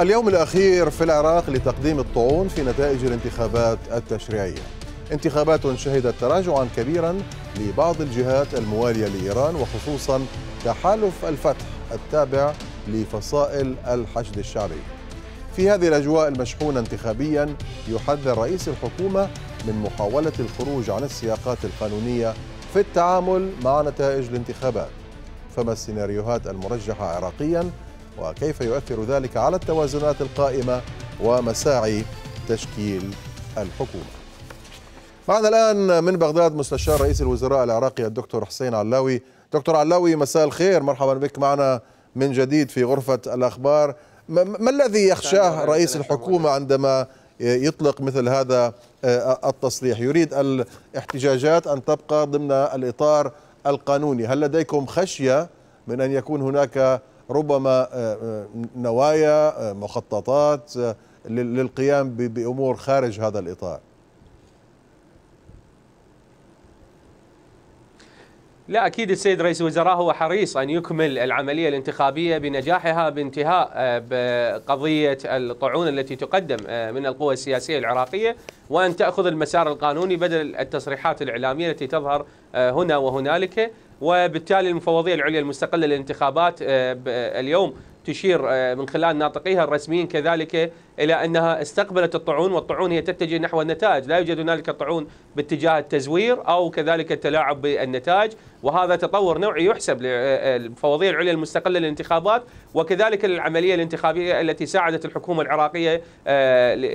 اليوم الأخير في العراق لتقديم الطعون في نتائج الانتخابات التشريعية انتخابات شهدت تراجعا كبيرا لبعض الجهات الموالية لإيران وخصوصا تحالف الفتح التابع لفصائل الحشد الشعبي في هذه الأجواء المشحونة انتخابيا يحذر رئيس الحكومة من محاولة الخروج عن السياقات القانونية في التعامل مع نتائج الانتخابات فما السيناريوهات المرجحة عراقياً وكيف يؤثر ذلك على التوازنات القائمة ومساعي تشكيل الحكومة معنا الآن من بغداد مستشار رئيس الوزراء العراقي الدكتور حسين علاوي دكتور علاوي مساء الخير مرحبا بك معنا من جديد في غرفة الأخبار ما الذي يخشاه رئيس الحكومة عندما يطلق مثل هذا آه، التصريح يريد الاحتجاجات أن تبقى ضمن الإطار القانوني هل لديكم خشية من أن يكون هناك ربما آه، آه، نوايا آه، مخططات للقيام بامور خارج هذا الاطار لا اكيد السيد رئيس الوزراء هو حريص ان يكمل العمليه الانتخابيه بنجاحها بانتهاء بقضيه الطعون التي تقدم من القوى السياسيه العراقيه وان تاخذ المسار القانوني بدل التصريحات الاعلاميه التي تظهر هنا وهنالك وبالتالي المفوضيه العليا المستقله للانتخابات آه، آه، اليوم تشير آه، من خلال ناطقيها الرسميين كذلك الى انها استقبلت الطعون والطعون هي تتجه نحو النتائج، لا يوجد هنالك طعون باتجاه التزوير او كذلك التلاعب بالنتائج، وهذا تطور نوعي يحسب للمفوضيه العليا المستقله للانتخابات وكذلك للعمليه الانتخابيه التي ساعدت الحكومه العراقيه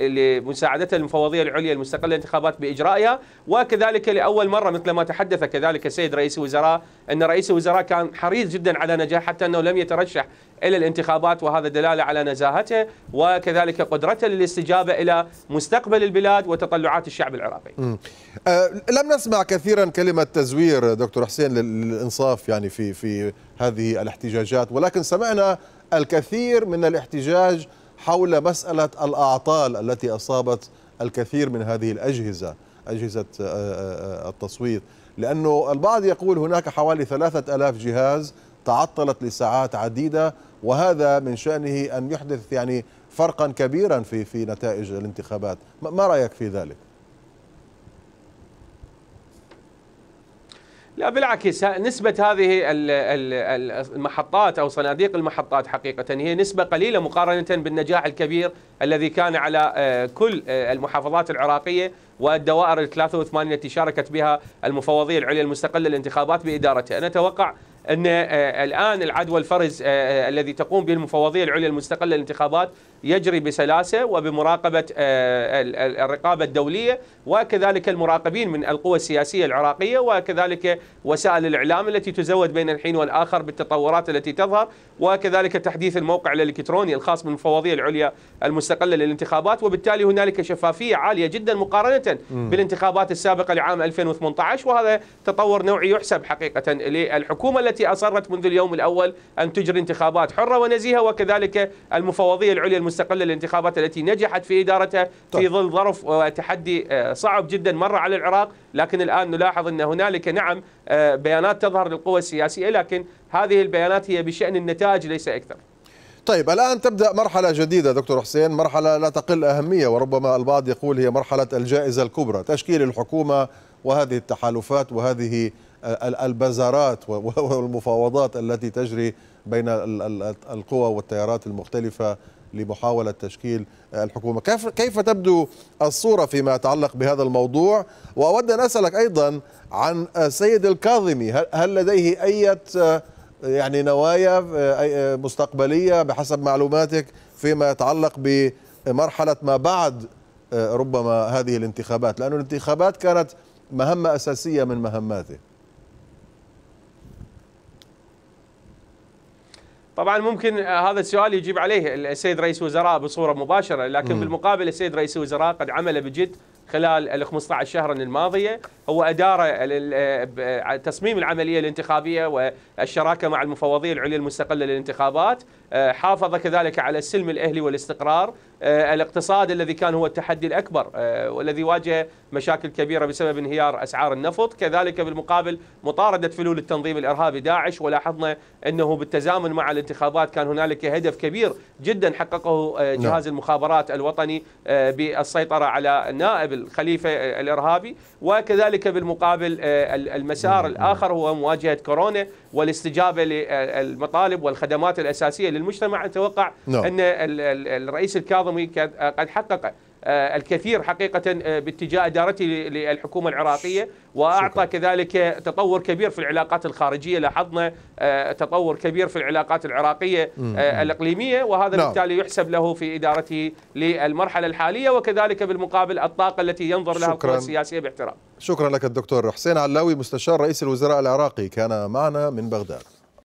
لمساعدتها المفوضيه العليا المستقله للانتخابات باجرائها، وكذلك لاول مره مثل ما تحدث كذلك السيد رئيس الوزراء أن رئيس الوزراء كان حريص جدا على نجاح حتى أنه لم يترشح إلى الانتخابات وهذا دلالة على نزاهته وكذلك قدرته للاستجابة إلى مستقبل البلاد وتطلعات الشعب العراقي أه لم نسمع كثيرا كلمة تزوير دكتور حسين للإنصاف يعني في, في هذه الاحتجاجات ولكن سمعنا الكثير من الاحتجاج حول مسألة الأعطال التي أصابت الكثير من هذه الأجهزة أجهزة آه، آه، آه، التصويت لأنه البعض يقول هناك حوالي ثلاثة ألاف جهاز تعطلت لساعات عديدة وهذا من شأنه أن يحدث يعني فرقا كبيرا في في نتائج الانتخابات ما رأيك في ذلك؟ لا بالعكس نسبة هذه المحطات أو صناديق المحطات حقيقة هي نسبة قليلة مقارنة بالنجاح الكبير الذي كان على آه، كل آه، المحافظات العراقية والدوائر ال 83 التي شاركت بها المفوضية العليا المستقلة للانتخابات بإدارتها أنا أتوقع ان آه، آه، الان العدوى الفرز آه، الذي تقوم به المفوضيه العليا المستقله للانتخابات يجري بسلاسه وبمراقبه الرقابه الدوليه وكذلك المراقبين من القوى السياسيه العراقيه وكذلك وسائل الاعلام التي تزود بين الحين والاخر بالتطورات التي تظهر وكذلك تحديث الموقع الالكتروني الخاص بالمفوضيه العليا المستقله للانتخابات وبالتالي هنالك شفافيه عاليه جدا مقارنه بالانتخابات السابقه لعام 2018 وهذا تطور نوعي يحسب حقيقه للحكومه التي التي أصرت منذ اليوم الأول أن تجري انتخابات حرة ونزيهة وكذلك المفوضية العليا المستقلة للانتخابات التي نجحت في إدارتها في طيب. ظل ظرف وتحدي آه، صعب جدا مر على العراق لكن الآن نلاحظ أن هنالك نعم آه، بيانات تظهر للقوى السياسية لكن هذه البيانات هي بشأن النتائج ليس أكثر طيب الآن تبدأ مرحلة جديدة دكتور حسين مرحلة لا تقل أهمية وربما البعض يقول هي مرحلة الجائزة الكبرى تشكيل الحكومة وهذه التحالفات وهذه البازارات والمفاوضات التي تجري بين القوى والتيارات المختلفة لمحاولة تشكيل الحكومة كيف تبدو الصورة فيما يتعلق بهذا الموضوع وأود أن أسألك أيضا عن السيد الكاظمي هل لديه أي يعني نوايا مستقبلية بحسب معلوماتك فيما يتعلق بمرحلة ما بعد ربما هذه الانتخابات لأن الانتخابات كانت مهمة أساسية من مهماته طبعا ممكن آه، هذا السؤال يجيب عليه السيد رئيس الوزراء بصوره مباشره لكن م. بالمقابل السيد رئيس الوزراء قد عمل بجد خلال ال 15 شهرا الماضيه هو أدار آه، تصميم العملية الانتخابية والشراكة مع المفوضية العليا المستقلة للانتخابات آه، حافظ كذلك على السلم الأهلي والاستقرار آه، الاقتصاد الذي كان هو التحدي الأكبر والذي واجه مشاكل كبيرة بسبب انهيار أسعار النفط كذلك بالمقابل مطاردة فلول التنظيم الإرهابي داعش ولاحظنا أنه بالتزامن مع الانتخابات كان هنالك هدف كبير جدا حققه نعم. جهاز المخابرات الوطني بالسيطرة على نائب الخليفة الإرهابي وكذلك وكذلك بالمقابل آه، المسار الآخر هو مواجهة كورونا والاستجابة للمطالب آه، والخدمات الأساسية للمجتمع أتوقع نعم. أن الرئيس الكاظمي قد حقق آه، الكثير حقيقة آه، باتجاه إدارته للحكومة العراقية وأعطى شكرا. كذلك تطور كبير في العلاقات الخارجية لاحظنا آه، تطور كبير في العلاقات العراقية مم. الإقليمية وهذا نعم. بالتالي يحسب له في إدارته للمرحلة الحالية وكذلك بالمقابل الطاقة التي ينظر لها القوى السياسية باحترام شكرا لك الدكتور حسين علاوي مستشار رئيس الوزراء العراقي كان معنا من بغداد